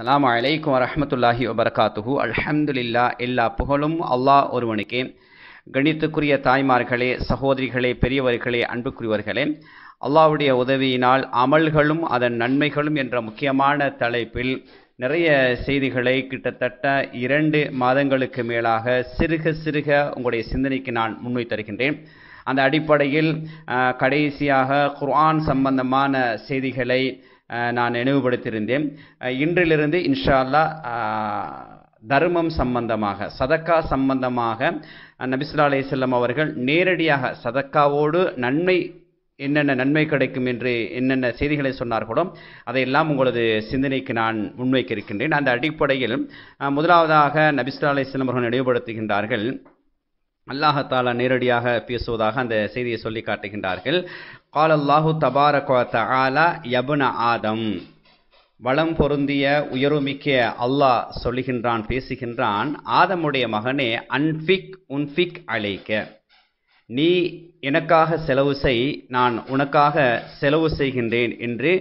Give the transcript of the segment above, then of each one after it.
அலாம் அலைக்கும் வரமத்துல்லாஹி வபர்காத்துஹு அல்ஹம்துலில்லா எல்லா புகழும் அல்லாஹ் ஒருவனுக்கே கணித்துக்குரிய தாய்மார்களே சகோதரிகளே பெரியவர்களே அன்புக்குரியவர்களே அல்லாவுடைய உதவியினால் அமல்களும் அதன் நன்மைகளும் என்ற முக்கியமான தலைப்பில் நிறைய செய்திகளை கிட்டத்தட்ட இரண்டு மாதங்களுக்கு மேலாக சிறுக சிறுக உங்களுடைய சிந்தனைக்கு நான் முன்வைத்திருக்கின்றேன் அந்த அடிப்படையில் கடைசியாக குர்ஆன் சம்பந்தமான செய்திகளை நான் நினைவுபடுத்தியிருந்தேன் இன்றிலிருந்து இன்ஷா தர்மம் சம்பந்தமாக சதக்கா சம்பந்தமாக நபிசுல்லா செல்லம் அவர்கள் நேரடியாக சதக்காவோடு நன்மை என்னென்ன நன்மை கிடைக்கும் என்று என்னென்ன செய்திகளை சொன்னார்களோ அதையெல்லாம் உங்களது சிந்தனைக்கு நான் முன்வைக்க இருக்கின்றேன் அந்த அடிப்படையில் முதலாவதாக நபிசுல்லா செல்லம் அவர்கள் நினைவுபடுத்துகின்றார்கள் அல்லாஹாலா நேரடியாக பேசுவதாக அந்த செய்தியை சொல்லி காட்டுகின்றார்கள் கால் அல்லாஹு தபாரகோத்த ஆலா யபுன ஆதம் வளம் பொருந்திய உயர்வுமிக்க அல்லாஹ் சொல்லுகின்றான் பேசுகின்றான் ஆதமுடைய மகனே அன்ஃபிக் உன்ஃபிக் அழைக்க நீ எனக்காக செலவு செய் நான் உனக்காக செலவு செய்கின்றேன் என்று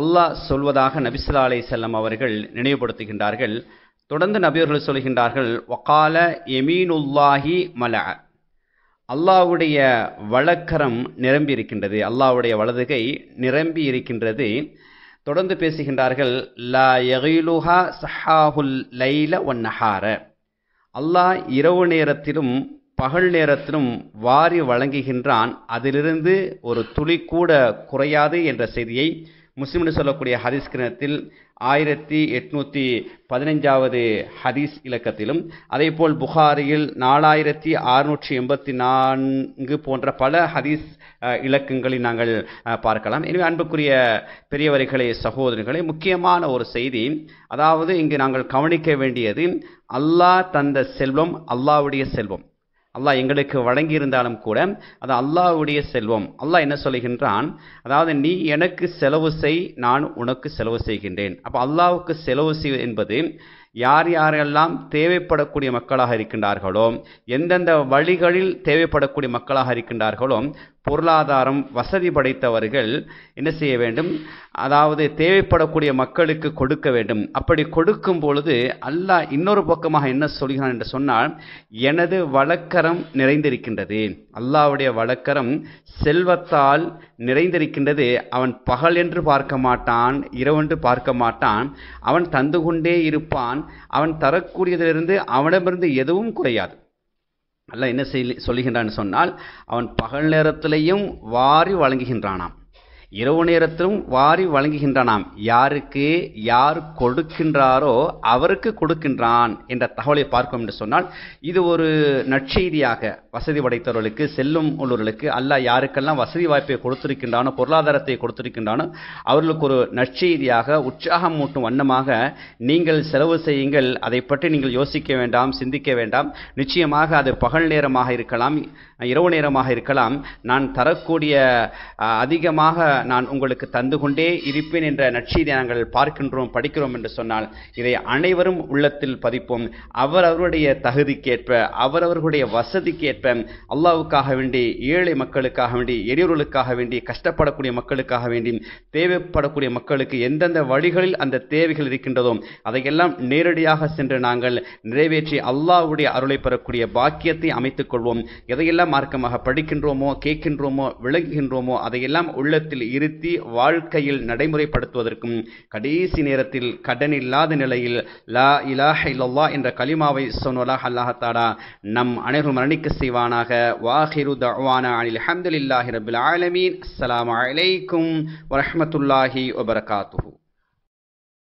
அல்லாஹ் சொல்வதாக நபிசுல்லா அலை செல்லம் அவர்கள் நினைவுபடுத்துகின்றார்கள் தொடர்ந்து நபியர்கள் சொல்கின்றார்கள் வக்கால எமீனுல்லாஹி மல அல்லாவுடைய வழக்கரம் நிரம்பி இருக்கின்றது அல்லாவுடைய வலதுகை நிரம்பி இருக்கின்றது தொடர்ந்து பேசுகின்றார்கள் லா சஹாஹுல் லைல ஒன்னஹார அல்லாஹ் இரவு நேரத்திலும் பகல் நேரத்திலும் வாரி வழங்குகின்றான் அதிலிருந்து ஒரு துளி கூட குறையாது என்ற செய்தியை என்று சொல்லக்கூடிய ஹதீஸ் கிணத்தில் ஆயிரத்தி எட்நூற்றி பதினைஞ்சாவது ஹதீஸ் இலக்கத்திலும் அதே போல் புகாரியில் நாலாயிரத்தி அறுநூற்றி எண்பத்தி நான்கு போன்ற பல ஹதீஸ் இலக்கங்களை நாங்கள் பார்க்கலாம் எனவே அன்புக்குரிய பெரியவர்களே சகோதரிகளே முக்கியமான ஒரு செய்தி அதாவது இங்கு நாங்கள் கவனிக்க வேண்டியது அல்லாஹ் தந்த செல்வம் அல்லாவுடைய செல்வம் அல்லாஹ் எங்களுக்கு வழங்கியிருந்தாலும் கூட அது அல்லாஹ்வுடைய செல்வம் அல்லாஹ் என்ன சொல்கின்றான் அதாவது நீ எனக்கு செலவு செய் நான் உனக்கு செலவு செய்கின்றேன் அப்போ அல்லாவுக்கு செலவு செய் என்பது யார் யாரெல்லாம் தேவைப்படக்கூடிய மக்களாக இருக்கின்றார்களோ எந்தெந்த வழிகளில் தேவைப்படக்கூடிய மக்களாக இருக்கின்றார்களோ பொருளாதாரம் வசதி படைத்தவர்கள் என்ன செய்ய வேண்டும் அதாவது தேவைப்படக்கூடிய மக்களுக்கு கொடுக்க வேண்டும் அப்படி கொடுக்கும் பொழுது அல்லாஹ் இன்னொரு பக்கமாக என்ன சொல்கிறான் என்று சொன்னால் எனது வழக்கரம் நிறைந்திருக்கின்றது அல்லாவுடைய வழக்கரம் செல்வத்தால் நிறைந்திருக்கின்றது அவன் பகல் என்று பார்க்க மாட்டான் இரவென்று பார்க்க மாட்டான் அவன் தந்து கொண்டே இருப்பான் அவன் தரக்கூடியதிலிருந்து அவனிடமிருந்து எதுவும் குறையாது அல்ல என்ன செய் சொல்லுகின்றான்னு சொன்னால் அவன் பகல் நேரத்திலையும் வாரி வழங்குகின்றானாம் இரவு நேரத்திலும் வாரி வழங்குகின்றனாம் யாருக்கு யார் கொடுக்கின்றாரோ அவருக்கு கொடுக்கின்றான் என்ற தகவலை பார்க்கும் என்று சொன்னால் இது ஒரு நற்செய்தியாக வசதி படைத்தவர்களுக்கு செல்லும் உள்ளவர்களுக்கு அல்ல யாருக்கெல்லாம் வசதி வாய்ப்பை கொடுத்திருக்கின்றானோ பொருளாதாரத்தை கொடுத்திருக்கின்றானோ அவர்களுக்கு ஒரு நற்செய்தியாக உற்சாகம் மூட்டும் வண்ணமாக நீங்கள் செலவு செய்யுங்கள் அதை பற்றி நீங்கள் யோசிக்க வேண்டாம் சிந்திக்க வேண்டாம் நிச்சயமாக அது பகல் நேரமாக இருக்கலாம் இரவு நேரமாக இருக்கலாம் நான் தரக்கூடிய அதிகமாக நான் உங்களுக்கு தந்து கொண்டே இருப்பேன் என்ற நற்செய்தி நாங்கள் பார்க்கின்றோம் படிக்கிறோம் என்று சொன்னால் இதை அனைவரும் உள்ளத்தில் பதிப்போம் அவர் அவருடைய தகுதிக்கேற்ப அவரவர்களுடைய வசதிக்கேற்ப அல்லாவுக்காக வேண்டி ஏழை மக்களுக்காக வேண்டி எரியூர்களுக்காக வேண்டி கஷ்டப்படக்கூடிய மக்களுக்காக வேண்டி தேவைப்படக்கூடிய மக்களுக்கு எந்தெந்த வழிகளில் அந்த தேவைகள் இருக்கின்றதோ அதையெல்லாம் நேரடியாக சென்று நாங்கள் நிறைவேற்றி அல்லாவுடைய அருளை பெறக்கூடிய பாக்கியத்தை அமைத்துக் கொள்வோம் எதையெல்லாம் மார்க்கமாக படிக்கின்றோமோ கேட்கின்றோமோ விளங்குகின்றோமோ அதையெல்லாம் உள்ளத்தில் இருத்தி வாழ்க்கையில் நடைமுறைப்படுத்துவதற்கும் கடைசி நேரத்தில் கடன் இல்லாத நிலையில் லா இலாஹ இல்லல்லா என்ற கலிமாவை சொன்னலாக அல்லாஹத்தாடா நம் அனைவரும் மரணிக்க செய்வானாக வாஹிரு தவானா அனில் அஹமதுல்லாஹி ரபுல் ஆலமீன் அஸ்லாம் அலைக்கும் வரமத்துல்லாஹி வபரகாத்து